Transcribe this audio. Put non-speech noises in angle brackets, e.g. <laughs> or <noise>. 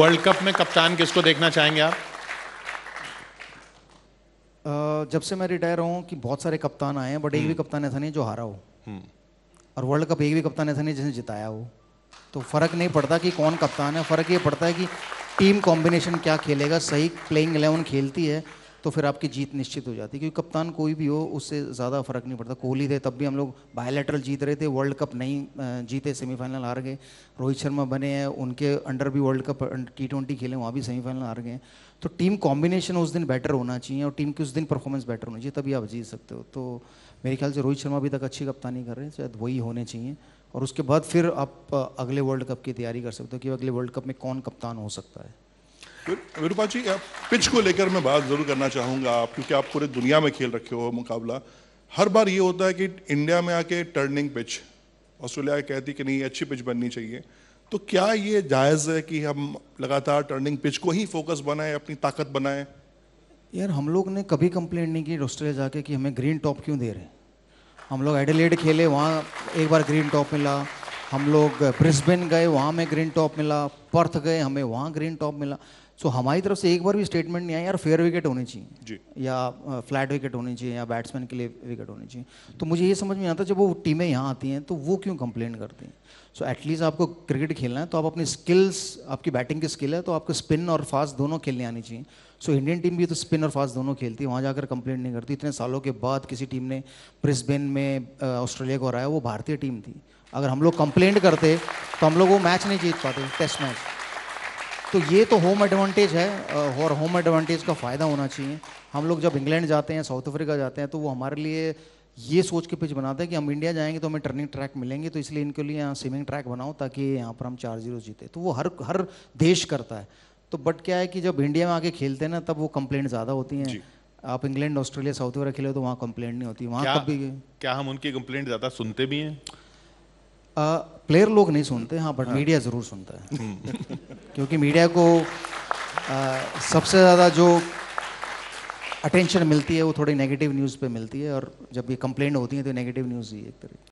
World cup में कप्तान किसको देखना चाहेंगे आप जब से मैं रिटायर हूँ कि बहुत सारे कप्तान आए हैं बट एक भी हम्म। कप्तान ऐसा नहीं जो हारा हो हम्म। और वर्ल्ड कप एक भी कप्तान ऐसा नहीं जिसने जिताया हो तो फर्क नहीं पड़ता कि कौन कप्तान है फर्क ये पड़ता है कि टीम कॉम्बिनेशन क्या खेलेगा सही प्लेइंग इलेवन खेलती है तो फिर आपकी जीत निश्चित हो जाती है क्योंकि कप्तान कोई भी हो उससे ज़्यादा फर्क नहीं पड़ता कोहली थे तब भी हम लोग बायोलेटरल जीत रहे थे वर्ल्ड कप नहीं जीते सेमीफाइनल हार गए रोहित शर्मा बने हैं उनके अंडर भी वर्ल्ड कप टी ट्वेंटी खेले वहाँ भी सेमीफाइनल हार गए तो टीम कॉम्बिनेशन उस दिन बेटर होना चाहिए और टीम की उस दिन परफॉर्मेंस बेटर होनी चाहिए तभी आप जीत सकते हो तो मेरे ख्याल से रोहित शर्मा अभी तक अच्छी कप्तानी कर रहे हैं शायद वही होने चाहिए और उसके बाद फिर आप अगले वर्ल्ड कप की तैयारी कर सकते हो कि अगले वर्ल्ड कप में कौन कप्तान हो सकता है विरूपा जी पिच को लेकर मैं बात ज़रूर करना चाहूंगा आप क्योंकि आप पूरे दुनिया में खेल रखे हो मुकाबला हर बार ये होता है कि इंडिया में आके टर्निंग पिच ऑस्ट्रेलिया कहती कि नहीं अच्छी पिच बननी चाहिए तो क्या ये जायज़ है कि हम लगातार टर्निंग पिच को ही फोकस बनाए अपनी ताकत बनाए यार हम लोग ने कभी कंप्लेंट नहीं की ऑस्ट्रेलिया जाके कि हमें ग्रीन टॉप क्यों दे रहे हैं हम लोग एडिलेड खेले वहाँ एक बार ग्रीन टॉप मिला हम लोग ब्रिस्बेन गए वहाँ में ग्रीन टॉप मिला पर्थ गए हमें वहाँ ग्रीन टॉप मिला सो so, हमारी तरफ से एक बार भी स्टेटमेंट नहीं आया यार फेयर विकेट होनी चाहिए या फ्लैट विकेट होनी चाहिए या बैट्समैन के लिए विकेट होनी चाहिए तो मुझे ये समझ में आता जब वो टीमें यहाँ आती हैं तो वो क्यों कंप्लेन करती हैं सो एटलीस्ट आपको क्रिकेट खेलना है तो आप अपनी स्किल्स आपकी बैटिंग की स्किल है तो आपको स्पिन और फास्ट दोनों खेलने आनी चाहिए सो इंडियन टीम भी तो स्पिन और फास्ट दोनों खेलती है वहाँ जाकर कंप्लेन नहीं करती इतने सालों के बाद किसी टीम ने ब्रिस्बेन में ऑस्ट्रेलिया को हराया वो भारतीय टीम थी अगर हम लोग कंप्लेंट करते तो हम लोग वो मैच नहीं जीत पाते टेस्ट मैच तो ये तो होम एडवांटेज है और होम एडवांटेज का फ़ायदा होना चाहिए हम लोग जब इंग्लैंड जाते हैं साउथ अफ्रीका जाते हैं तो वो हमारे लिए ये सोच के पिच बनाता है कि हम इंडिया जाएंगे तो हमें टर्निंग ट्रैक मिलेंगे तो इसलिए इनके लिए यहाँ स्विमिंग ट्रैक बनाओ ताकि यहाँ पर हम चार जीरो जीते तो वो हर हर देश करता है तो बट क्या है कि जब इंडिया में आके खेलते हैं ना तब वो कंप्लेंट ज़्यादा होती हैं आप इंग्लैंड ऑस्ट्रेलिया साउथ अफ्रीका खेले तो वहाँ कंप्लेंट नहीं होती वहाँ कभी क्या हम उनकी कंप्लेंट ज़्यादा सुनते भी हैं प्लेयर लोग नहीं सुनते हाँ बट मीडिया ज़रूर सुनता है हम्म। <laughs> क्योंकि मीडिया को आ, सबसे ज़्यादा जो अटेंशन मिलती है वो थोड़ी नेगेटिव न्यूज़ पे मिलती है और जब ये कंप्लेंट होती है तो नेगेटिव न्यूज़ ही एक तरह